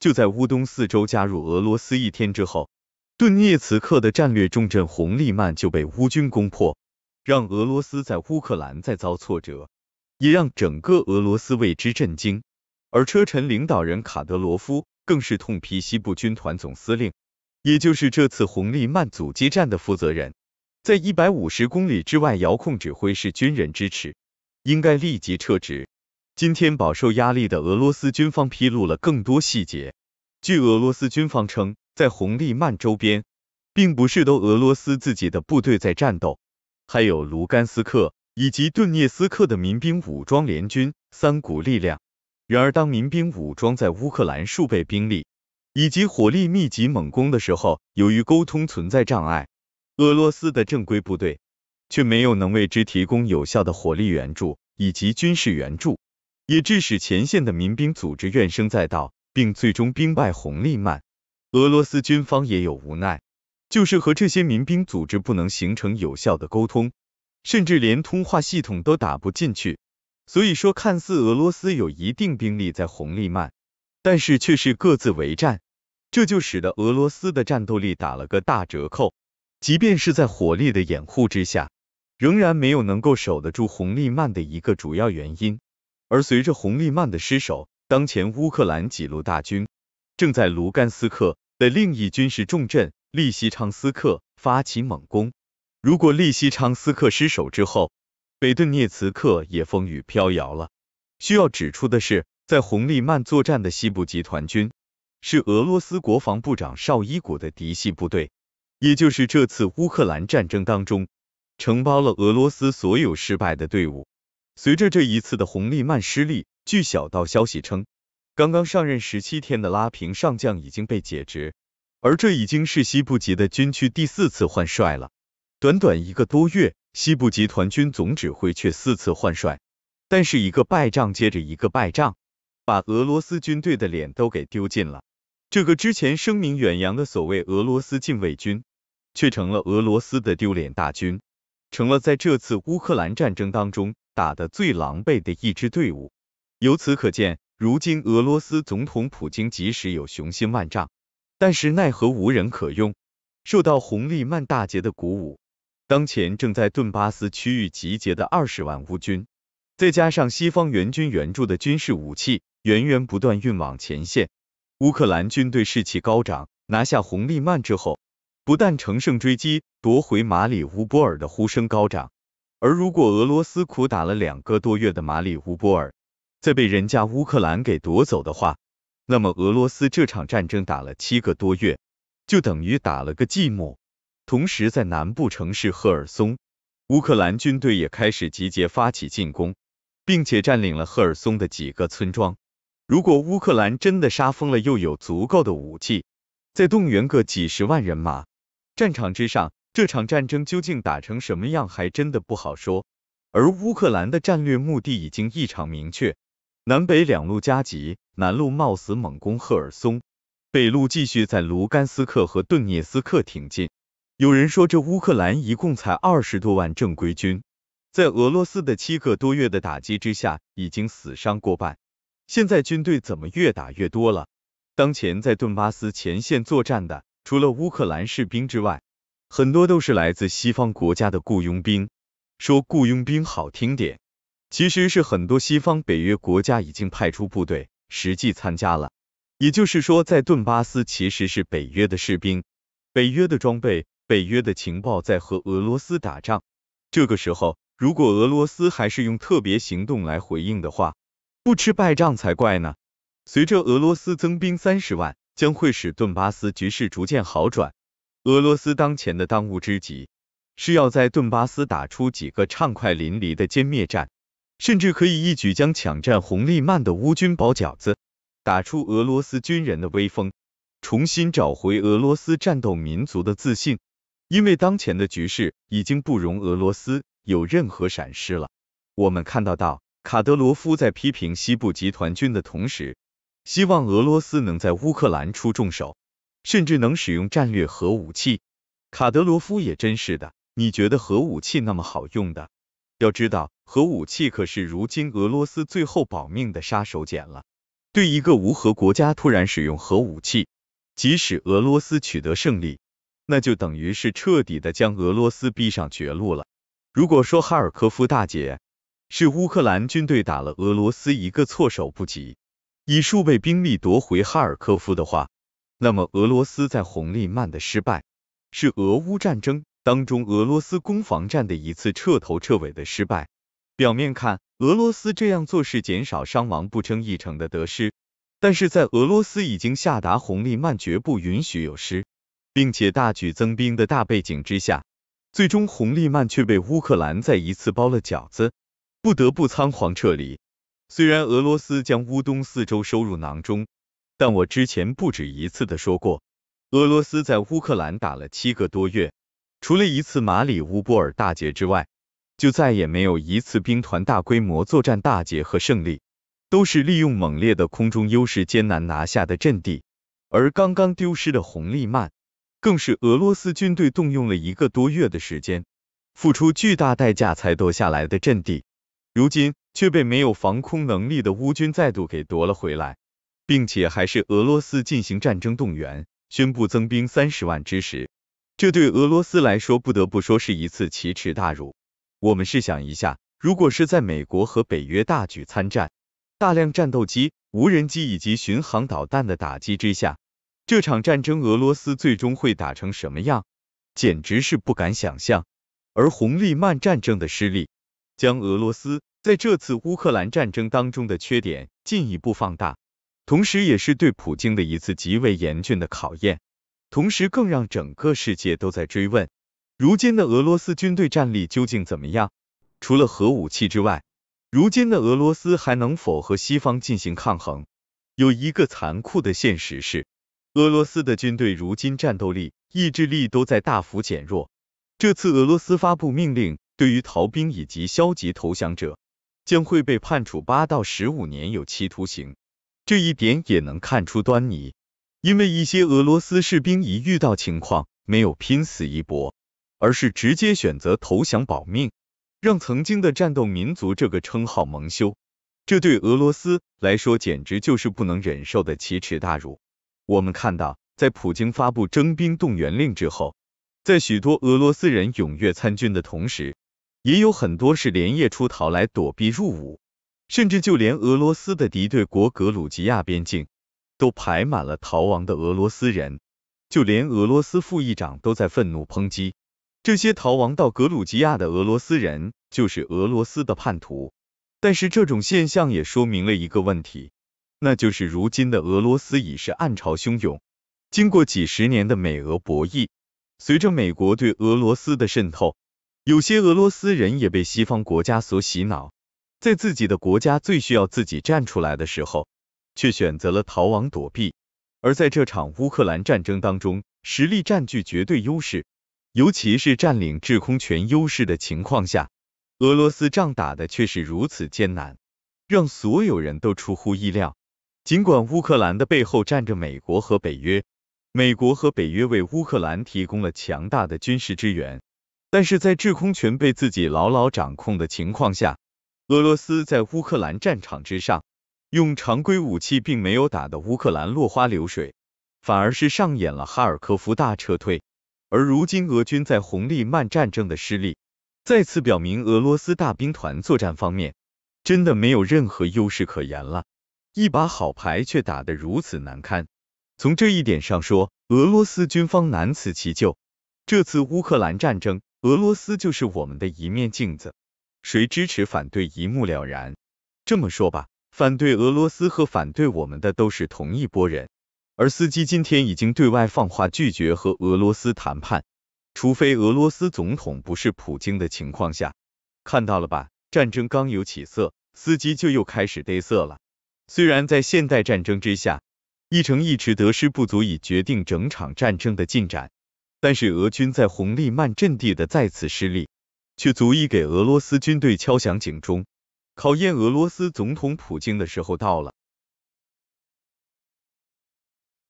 就在乌东四州加入俄罗斯一天之后，顿涅茨克的战略重镇红利曼就被乌军攻破，让俄罗斯在乌克兰再遭挫折，也让整个俄罗斯为之震惊。而车臣领导人卡德罗夫更是痛批西部军团总司令，也就是这次红利曼阻击战的负责人，在一百五十公里之外遥控指挥是军人支持，应该立即撤职。今天饱受压力的俄罗斯军方披露了更多细节。据俄罗斯军方称，在红利曼周边，并不是都俄罗斯自己的部队在战斗，还有卢甘斯克以及顿涅斯克的民兵武装联军三股力量。然而，当民兵武装在乌克兰数倍兵力以及火力密集猛攻的时候，由于沟通存在障碍，俄罗斯的正规部队却没有能为之提供有效的火力援助以及军事援助。也致使前线的民兵组织怨声载道，并最终兵败红利曼。俄罗斯军方也有无奈，就是和这些民兵组织不能形成有效的沟通，甚至连通话系统都打不进去。所以说，看似俄罗斯有一定兵力在红利曼，但是却是各自为战，这就使得俄罗斯的战斗力打了个大折扣。即便是在火力的掩护之下，仍然没有能够守得住红利曼的一个主要原因。而随着红利曼的失守，当前乌克兰几路大军正在卢甘斯克的另一军事重镇利西昌斯克发起猛攻。如果利西昌斯克失守之后，北顿涅茨克也风雨飘摇了。需要指出的是，在红利曼作战的西部集团军是俄罗斯国防部长绍伊古的嫡系部队，也就是这次乌克兰战争当中承包了俄罗斯所有失败的队伍。随着这一次的红利曼失利，据小道消息称，刚刚上任十七天的拉平上将已经被解职，而这已经是西部级的军区第四次换帅了。短短一个多月，西部集团军总指挥却四次换帅，但是一个败仗接着一个败仗，把俄罗斯军队的脸都给丢尽了。这个之前声名远扬的所谓俄罗斯禁卫军，却成了俄罗斯的丢脸大军，成了在这次乌克兰战争当中。打的最狼狈的一支队伍。由此可见，如今俄罗斯总统普京即使有雄心万丈，但是奈何无人可用。受到红利曼大捷的鼓舞，当前正在顿巴斯区域集结的二十万乌军，再加上西方援军援助的军事武器源源不断运往前线，乌克兰军队士气高涨。拿下红利曼之后，不但乘胜追击夺回马里乌波尔的呼声高涨。而如果俄罗斯苦打了两个多月的马里乌波尔，再被人家乌克兰给夺走的话，那么俄罗斯这场战争打了七个多月，就等于打了个寂寞。同时，在南部城市赫尔松，乌克兰军队也开始集结，发起进攻，并且占领了赫尔松的几个村庄。如果乌克兰真的杀疯了，又有足够的武器，再动员个几十万人马，战场之上。这场战争究竟打成什么样，还真的不好说。而乌克兰的战略目的已经异常明确，南北两路夹击，南路冒死猛攻赫尔松，北路继续在卢甘斯克和顿涅斯克挺进。有人说，这乌克兰一共才二十多万正规军，在俄罗斯的七个多月的打击之下，已经死伤过半。现在军队怎么越打越多了？当前在顿巴斯前线作战的，除了乌克兰士兵之外，很多都是来自西方国家的雇佣兵，说雇佣兵好听点，其实是很多西方北约国家已经派出部队实际参加了，也就是说在顿巴斯其实是北约的士兵，北约的装备、北约的情报在和俄罗斯打仗。这个时候如果俄罗斯还是用特别行动来回应的话，不吃败仗才怪呢。随着俄罗斯增兵三十万，将会使顿巴斯局势逐渐好转。俄罗斯当前的当务之急是要在顿巴斯打出几个畅快淋漓的歼灭战，甚至可以一举将抢占红利曼的乌军包饺子，打出俄罗斯军人的威风，重新找回俄罗斯战斗民族的自信。因为当前的局势已经不容俄罗斯有任何闪失了。我们看到，到卡德罗夫在批评西部集团军的同时，希望俄罗斯能在乌克兰出重手。甚至能使用战略核武器，卡德罗夫也真是的。你觉得核武器那么好用的？要知道，核武器可是如今俄罗斯最后保命的杀手锏了。对一个无核国家突然使用核武器，即使俄罗斯取得胜利，那就等于是彻底的将俄罗斯逼上绝路了。如果说哈尔科夫大捷是乌克兰军队打了俄罗斯一个措手不及，以数倍兵力夺回哈尔科夫的话，那么，俄罗斯在红利曼的失败，是俄乌战争当中俄罗斯攻防战的一次彻头彻尾的失败。表面看，俄罗斯这样做是减少伤亡、不争一城的得失，但是在俄罗斯已经下达红利曼绝不允许有失，并且大举增兵的大背景之下，最终红利曼却被乌克兰再一次包了饺子，不得不仓皇撤离。虽然俄罗斯将乌东四周收入囊中。但我之前不止一次的说过，俄罗斯在乌克兰打了七个多月，除了一次马里乌波尔大捷之外，就再也没有一次兵团大规模作战大捷和胜利，都是利用猛烈的空中优势艰难拿下的阵地。而刚刚丢失的红利曼，更是俄罗斯军队动用了一个多月的时间，付出巨大代价才夺下来的阵地，如今却被没有防空能力的乌军再度给夺了回来。并且还是俄罗斯进行战争动员，宣布增兵三十万之时，这对俄罗斯来说，不得不说是一次奇耻大辱。我们试想一下，如果是在美国和北约大举参战，大量战斗机、无人机以及巡航导弹的打击之下，这场战争俄罗斯最终会打成什么样，简直是不敢想象。而红利曼战争的失利，将俄罗斯在这次乌克兰战争当中的缺点进一步放大。同时，也是对普京的一次极为严峻的考验。同时，更让整个世界都在追问：如今的俄罗斯军队战力究竟怎么样？除了核武器之外，如今的俄罗斯还能否和西方进行抗衡？有一个残酷的现实是，俄罗斯的军队如今战斗力、意志力都在大幅减弱。这次俄罗斯发布命令，对于逃兵以及消极投降者，将会被判处八到十五年有期徒刑。这一点也能看出端倪，因为一些俄罗斯士兵一遇到情况，没有拼死一搏，而是直接选择投降保命，让曾经的战斗民族这个称号蒙羞。这对俄罗斯来说简直就是不能忍受的奇耻大辱。我们看到，在普京发布征兵动员令之后，在许多俄罗斯人踊跃参军的同时，也有很多是连夜出逃来躲避入伍。甚至就连俄罗斯的敌对国格鲁吉亚边境都排满了逃亡的俄罗斯人，就连俄罗斯副议长都在愤怒抨击这些逃亡到格鲁吉亚的俄罗斯人就是俄罗斯的叛徒。但是这种现象也说明了一个问题，那就是如今的俄罗斯已是暗潮汹涌。经过几十年的美俄博弈，随着美国对俄罗斯的渗透，有些俄罗斯人也被西方国家所洗脑。在自己的国家最需要自己站出来的时候，却选择了逃亡躲避。而在这场乌克兰战争当中，实力占据绝对优势，尤其是占领制空权优势的情况下，俄罗斯仗打的却是如此艰难，让所有人都出乎意料。尽管乌克兰的背后站着美国和北约，美国和北约为乌克兰提供了强大的军事支援，但是在制空权被自己牢牢掌控的情况下。俄罗斯在乌克兰战场之上，用常规武器并没有打得乌克兰落花流水，反而是上演了哈尔科夫大撤退。而如今俄军在红利曼战争的失利，再次表明俄罗斯大兵团作战方面真的没有任何优势可言了。一把好牌却打得如此难堪，从这一点上说，俄罗斯军方难辞其咎。这次乌克兰战争，俄罗斯就是我们的一面镜子。谁支持反对一目了然。这么说吧，反对俄罗斯和反对我们的都是同一波人。而斯基今天已经对外放话拒绝和俄罗斯谈判，除非俄罗斯总统不是普京的情况下。看到了吧，战争刚有起色，斯基就又开始嘚瑟了。虽然在现代战争之下，一城一池得失不足以决定整场战争的进展，但是俄军在红利曼阵地的再次失利。却足以给俄罗斯军队敲响警钟，考验俄罗斯总统普京的时候到了。